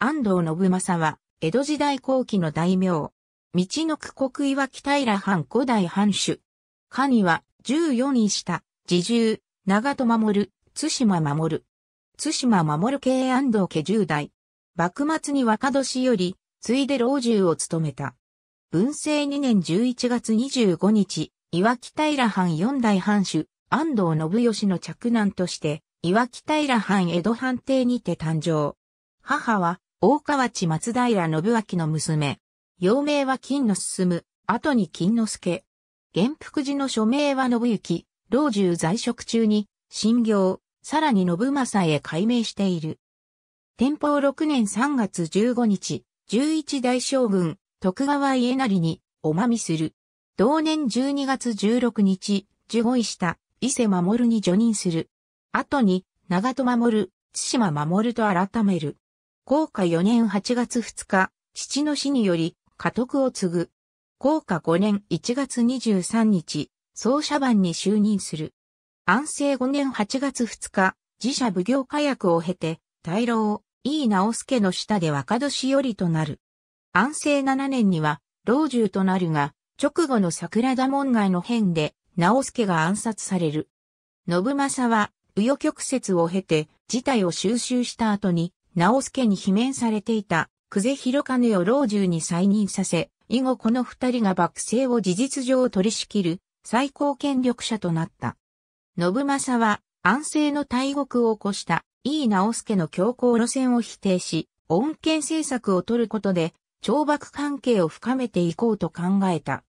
安藤信正は、江戸時代後期の大名。道の区国岩木平藩古代藩主。家には、十四位下、自重、長戸守、津島守。津島守系安藤家十代。幕末に若年より、ついで老中を務めた。文政2年11月25日、岩木平藩四代藩主、安藤信義の着難として、岩木平藩江戸藩邸にて誕生。母は、大河内松平信明の娘。幼名は金の進む、後に金之助。元福寺の署名は信行、老中在職中に、新行、さらに信正へ改名している。天保6年3月15日、11大将軍、徳川家成に、おまみする。同年12月16日、受護医した伊勢守に助任する。後に、長戸守、津島守と改める。高下4年8月2日、父の死により、家督を継ぐ。高下5年1月23日、総社番に就任する。安政5年8月2日、自社奉行火薬を経て、大老、井伊直助の下で若年寄りとなる。安政7年には、老中となるが、直後の桜田門外の変で、直助が暗殺される。信正は、右余曲折を経て、事態を収集した後に、直助に罷免されていた、久世広金を老中に再任させ、以後この二人が幕政を事実上取り仕切る最高権力者となった。信正は安政の大国を起こした井伊直助の強硬路線を否定し、恩恵政策を取ることで、懲罰関係を深めていこうと考えた。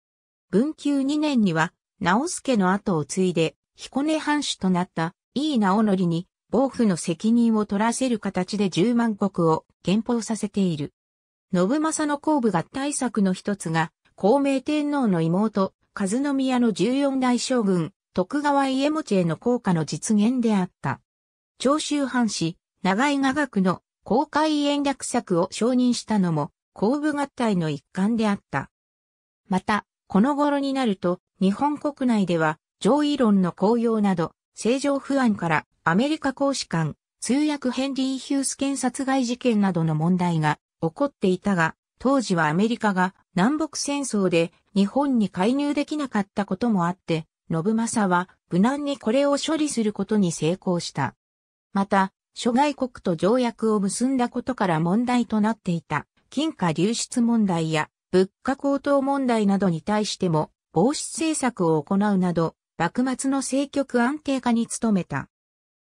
文久2年には、直助の後を継いで、彦根藩主となった井伊直則に暴府の責任を取らせる形で十万国を憲法させている。信政の後部合体策の一つが、孔明天皇の妹、和宮の十四代将軍、徳川家持への効果の実現であった。長州藩士、長井雅久の公開延略策を承認したのも、後部合体の一環であった。また、この頃になると、日本国内では、上位論の公用など、政情不安からアメリカ公使館、通訳ヘンリー・ヒュース検殺害事件などの問題が起こっていたが、当時はアメリカが南北戦争で日本に介入できなかったこともあって、信正は無難にこれを処理することに成功した。また、諸外国と条約を結んだことから問題となっていた金貨流出問題や物価高騰問題などに対しても防止政策を行うなど幕末の政局安定化に努めた。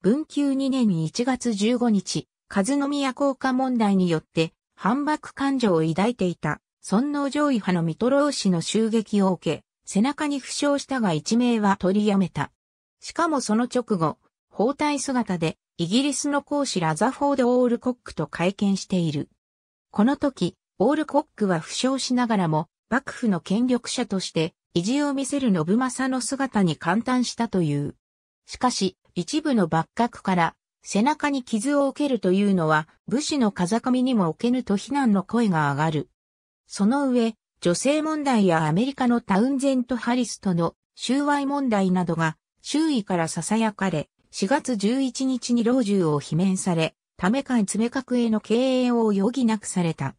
文久2年1月15日、和宮効果問題によって反幕感情を抱いていた尊皇攘夷派のミトロウ氏の襲撃を受け、背中に負傷したが一命は取りやめた。しかもその直後、包帯姿でイギリスの講師ラザフォード・オールコックと会見している。この時、オールコックは負傷しながらも幕府の権力者として意地を見せる信政の姿に感嘆したという。しかし、一部の幕閣から、背中に傷を受けるというのは、武士の風上にも置けぬと非難の声が上がる。その上、女性問題やアメリカのタウンゼント・ハリスとの収賄問題などが周囲から囁かれ、4月11日に老中を罷免され、ため会詰閣への経営を余儀なくされた。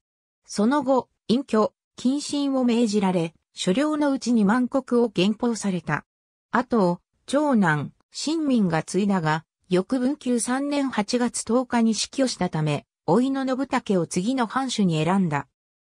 その後、隠居、謹慎を命じられ、所領のうちに万国を原稿された。後を、長男、新民が継いだが、翌文久3年8月10日に死去したため、いの信武を次の藩主に選んだ。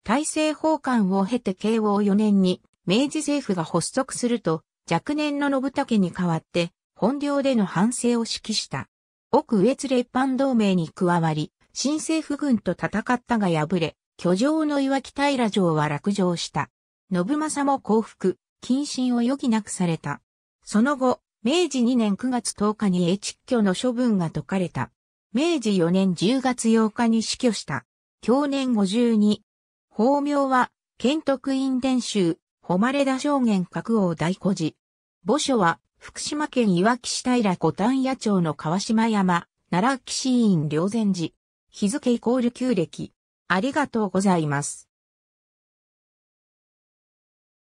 大政奉還を経て慶応4年に、明治政府が発足すると、若年の信武に代わって、本領での反省を指揮した。奥上津列藩同盟に加わり、新政府軍と戦ったが敗れ、居城の岩木平城は落城した。信政も降伏、謹慎を余儀なくされた。その後、明治2年9月10日に英蟄居の処分が解かれた。明治4年10月8日に死去した。去年52。法名は、県徳院伝州、誉田証言格王大古寺。墓所は、福島県いわき市平五丹野町の川島山、奈良岸院良禅寺。日付イコール旧暦。ありがとうございます。